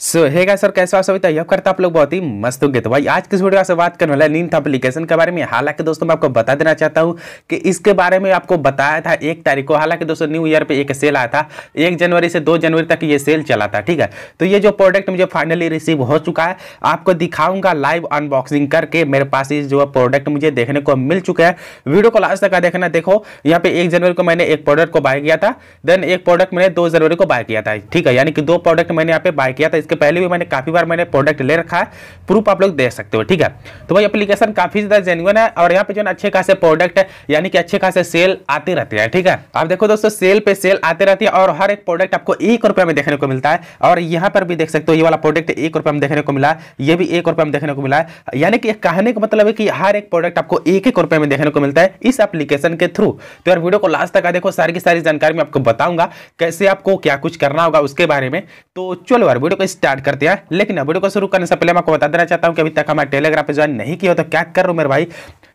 सो है सर कैसे आप सभी तो यह करता आप लोग बहुत ही मस्त होंगे तो भाई आज किस वीडियो से बात करने वाला है नींद एप्लीकेशन के बारे में हालांकि दोस्तों मैं आपको बता देना चाहता हूँ कि इसके बारे में आपको बताया था एक तारीख को हालांकि दोस्तों न्यू ईयर पे एक सेल आया था एक जनवरी से दो जनवरी तक ये सेल चला था ठीक है तो ये जो प्रोडक्ट मुझे फाइनली रिसीव हो चुका है आपको दिखाऊंगा लाइव अनबॉक्सिंग करके मेरे पास ये जो प्रोडक्ट मुझे देखने को मिल चुका है वीडियो को लास्ट तक देखना देखो यहाँ पे एक जनवरी को मैंने एक प्रोडक्ट को बाय किया था देन एक प्रोडक्ट मैंने दो जनवरी को बाय किया था ठीक है यानी कि दो प्रोडक्ट मैंने यहाँ पे बाय किया था इसके पहले भी मैंने काफ़ी बार मैंने प्रोडक्ट ले रखा है प्रूफ आप लोग देख सकते हो ठीक है तो भाई अपलीकेशन काफ़ी ज़्यादा जेन्यून है और यहाँ पे जो है अच्छे खासे प्रोडक्ट है यानी कि अच्छे खासे सेल आते रहते हैं ठीक है आप देखो दोस्तों सेल पे सेल आते रहते हैं और हर एक प्रोडक्ट आपको एक रुपये में देखने को मिलता है और यहाँ पर भी देख सकते हो ये वाला प्रोडक्ट एक रुपये में देखने को मिला ये भी एक रुपये में देखने को मिला है यानी कि कहने का मतलब है कि हर एक प्रोडक्ट आपको एक एक रुपये में देखने को मिलता है इस एप्लीकेशन के थ्रू तो यार वीडियो को लास्ट तक देखो सारी की सारी जानकारी मैं आपको बताऊंगा कैसे आपको क्या कुछ करना होगा उसके बारे में तो चलो यार वीडियो को स्टार्ट करते हैं लेकिन वीडियो को शुरू करने से पहले मैं आपको बता देना चाहता हूँ कि अभी तक हमारे टेलीग्राम पर ज्वाइन नहीं किया तो क्या कर रहा हूँ मेरे भाई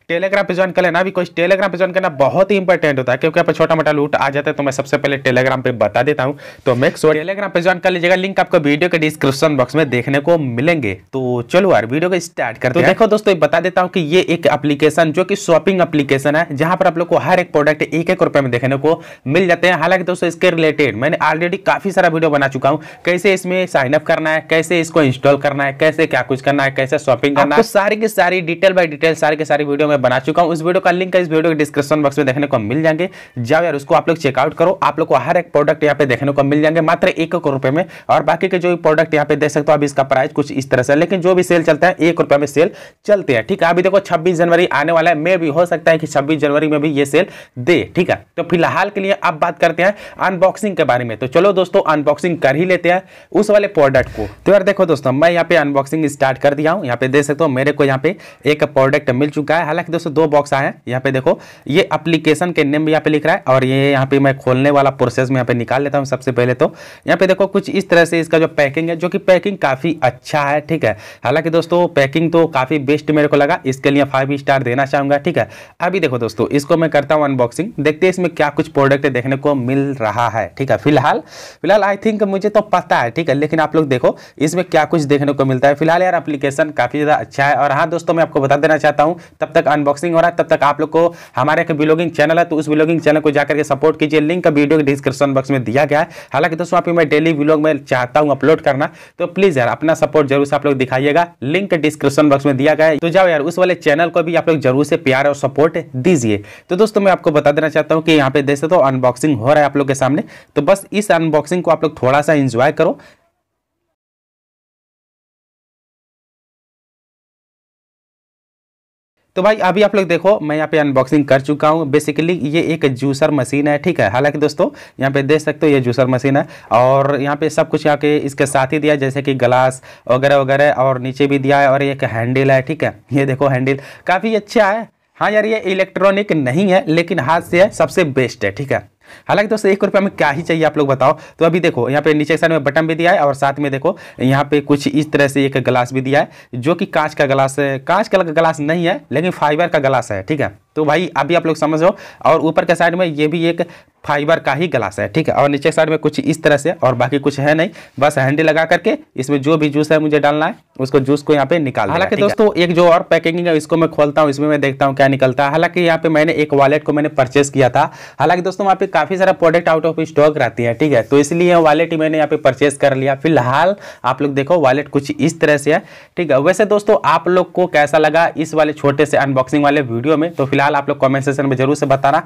टेलीग्राम पे ज्वाइन कर लेना भी कोई टेलीग्राम पे ज्वाइन करना बहुत ही इंपॉर्टेंट होता है क्योंकि आप छोटा मोटा लूट आ जाता है तो मैं सबसे पहले टेलीग्राम पे बता देता हूँ तो मेक श्योर टेलीग्राम पे ज्वाइन कर लीजिएगा लिंक आपको वीडियो के डिस्क्रिप्शन बॉक्स में देखने को मिलेंगे तो चलो यार वीडियो को स्टार्ट करते तो हैं देखो दोस्तों बता देता हूँ कि ये एक एप्लीकेशन जो कि शॉपिंग एप्लीकेशन है जहाँ पर आप लोग को हर एक प्रोडक्ट एक एक रुपये में देखने को मिल जाते हैं हालांकि दोस्तों इसके रिलेटेड मैंने ऑलरेडी काफी सारा वीडियो बना चुका हूँ कैसे इसमें साइन अप करना है कैसे इसको इंस्टॉल करना है कैसे क्या कुछ करना है कैसे शॉपिंग करना है सारी की सारी डिटेल बाई डिटेल सारी की सारी वीडियो में मैं बना चुका हूँ उस वीडियो का लिंक इस वीडियो के डिस्क्रिप्शन बॉक्स में देखने को मिल जाएंगे जाओ यार उसको आप लोग चेकआउट करो आप लोग को हर एक प्रोडक्ट यहाँ पे देखने को मिल जाएंगे मात्र एक एक रुपये में और बाकी के जो भी प्रोडक्ट यहाँ पे देख सकते हो अभी इसका प्राइस कुछ इस तरह से लेकिन जो भी सेल चलते हैं एक रुपये में सेल चलते हैं ठीक है अभी देखो छब्बीस जनवरी आने वाला है मे भी हो सकता है कि छब्बीस जनवरी में भी ये सेल दे ठीक है तो फिलहाल के लिए अब बात करते हैं अनबॉक्सिंग के बारे में तो चलो दोस्तों अनबॉक्सिंग कर ही लेते हैं उस वाले प्रोडक्ट को तो यार देखो दोस्तों मैं यहाँ पे अनबॉक्सिंग स्टार्ट कर दिया हूँ यहाँ पे देख सकते हो मेरे को यहाँ पे एक प्रोडक्ट मिल चुका है हालांकि कि दोस्तों दो बॉक्स आए हैं यहाँ पे देखो ये अप्लीकेशन के नेम भी यहाँ पे लिख रहा है और ये यहाँ पे मैं खोलने वाला प्रोसेस में यहाँ पे निकाल लेता हूँ सबसे पहले तो यहाँ पे देखो कुछ इस तरह से इसका जो पैकिंग है जो कि पैकिंग काफ़ी अच्छा है ठीक है हालांकि दोस्तों पैकिंग तो काफ़ी बेस्ट मेरे को लगा इसके लिए फाइव स्टार देना चाहूँगा ठीक है अभी देखो दोस्तों इसको मैं करता हूँ अनबॉक्सिंग देखते हैं इसमें क्या कुछ प्रोडक्ट देखने को मिल रहा है ठीक है फिलहाल फिलहाल आई थिंक मुझे तो पता है ठीक है लेकिन आप लोग देखो इसमें क्या कुछ देखने को मिलता है फिलहाल यार अप्लीकेशन काफ़ी ज़्यादा अच्छा है और हाँ दोस्तों मैं आपको बता देना चाहता हूँ तब तक अनबॉक्सिंग हो रहा है तब तक आप लोग को हमारे एक ब्लॉगिंग चैनल है तो उस ब्लॉगिंग चैनल को जाकर के सपोर्ट कीजिए लिंक का वीडियो डिस्क्रिप्शन बॉक्स में दिया गया है हालांकि दोस्तों आप मैं डेली ब्लॉग में चाहता हूँ अपलोड करना तो प्लीज़ यार अपना सपोर्ट जरूर से आप लोग दिखाइएगा लिंक डिस्क्रिप्शन बॉक्स में दिया गया है तो जाओ यार उस वाले चैनल को भी आप लोग जरूर से प्यार और सपोर्ट दीजिए तो दोस्तों मैं आपको बता देना चाहता हूँ कि यहाँ पे देख सकते हो अनबॉक्सिंग हो रहा है आप लोग के सामने तो बस इस अनबॉक्सिंग को आप लोग थोड़ा सा इंजॉय करो तो भाई अभी आप लोग देखो मैं यहाँ पे अनबॉक्सिंग कर चुका हूँ बेसिकली ये एक जूसर मशीन है ठीक है हालांकि दोस्तों यहाँ पे देख सकते हो ये जूसर मशीन है और यहाँ पे सब कुछ यहाँ के इसके साथ ही दिया जैसे कि ग्लास वगैरह वगैरह और नीचे भी दिया है और एक हैंडल है ठीक है ये देखो हैंडल काफ़ी अच्छा है हाँ यार ये इलेक्ट्रॉनिक नहीं है लेकिन हाथ से है सबसे बेस्ट है ठीक है हालांकि दोस्तों एक रुपया में क्या ही चाहिए आप लोग बताओ तो अभी देखो यहाँ पे नीचे साइड में बटन भी दिया है और साथ में देखो यहाँ पे कुछ इस तरह से एक ग्लास भी दिया है जो कि कांच का ग्लास है कांच का ग्लास नहीं है लेकिन फाइबर का ग्लास है ठीक है तो भाई अभी आप लोग समझो और ऊपर के साइड में ये भी एक फाइबर का ही ग्लास है ठीक है और नीचे के साइड में कुछ इस तरह से और बाकी कुछ है नहीं बस हैंडी लगा करके इसमें जो भी जूस है मुझे डालना है उसको जूस को यहाँ पे निकाल हालांकि दोस्तों एक जो और पैकेजिंग है इसको मैं खोलता हूँ इसमें मैं देखता हूँ क्या निकलता है हालांकि यहाँ पे मैंने एक वालेट को मैंने परचेस किया था हालांकि दोस्तों वहाँ पे काफ़ी सारा प्रोडक्ट आउट ऑफ स्टॉक रहती है ठीक है तो इसलिए वालेट ही मैंने यहाँ पे परचेस कर लिया फिलहाल आप लोग देखो वालेट कुछ इस तरह से है ठीक है वैसे दोस्तों आप लोग को कैसा लगा इस वाले छोटे से अनबॉक्सिंग वाले वीडियो में तो फिलहाल फिलहाल आप लोग कमेंट सेक्शन में जरूर से बताना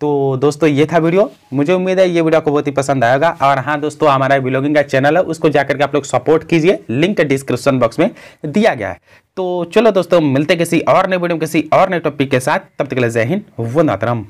तो दोस्तों ये था वीडियो मुझे उम्मीद है ये वीडियो आपको बहुत ही पसंद आएगा और हाँ दोस्तों हमारा ब्लॉगिंग का चैनल है उसको जाकर के आप लोग सपोर्ट कीजिए लिंक डिस्क्रिप्शन बॉक्स में दिया गया है तो चलो दोस्तों मिलते किसी और नए वीडियो किसी और नए टॉपिक के साथ तब तक के लिए जय हिंद वो नातरम